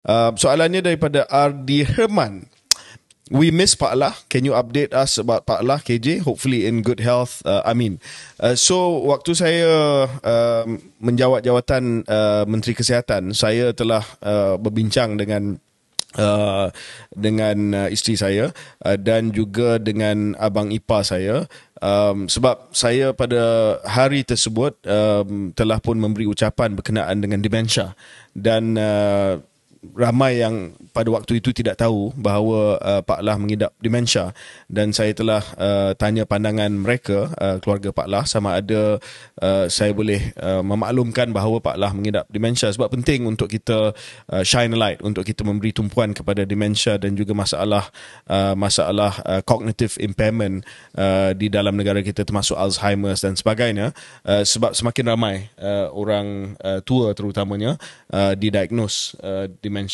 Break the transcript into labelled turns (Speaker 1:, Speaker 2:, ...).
Speaker 1: Uh, soalannya daripada RD Herman. We miss Pak Lah. Can you update us about Pak Lah, KJ? Hopefully in good health. Uh, I Uh, so, waktu saya uh, menjawab jawatan uh, Menteri Kesihatan, saya telah uh, berbincang dengan Uh, dengan uh, isteri saya uh, dan juga dengan abang ipa saya um, sebab saya pada hari tersebut um, telah pun memberi ucapan berkenaan dengan dementia dan uh, ramai yang pada waktu itu tidak tahu bahawa uh, Pak Lah mengidap demensia dan saya telah uh, tanya pandangan mereka uh, keluarga Pak Lah sama ada uh, saya boleh uh, memaklumkan bahawa Pak Lah mengidap demensia sebab penting untuk kita uh, shine light untuk kita memberi tumpuan kepada demensia dan juga masalah uh, masalah uh, cognitive impairment uh, di dalam negara kita termasuk Alzheimer dan sebagainya uh, sebab semakin ramai uh, orang uh, tua terutamanya uh, didiagnose uh, demensia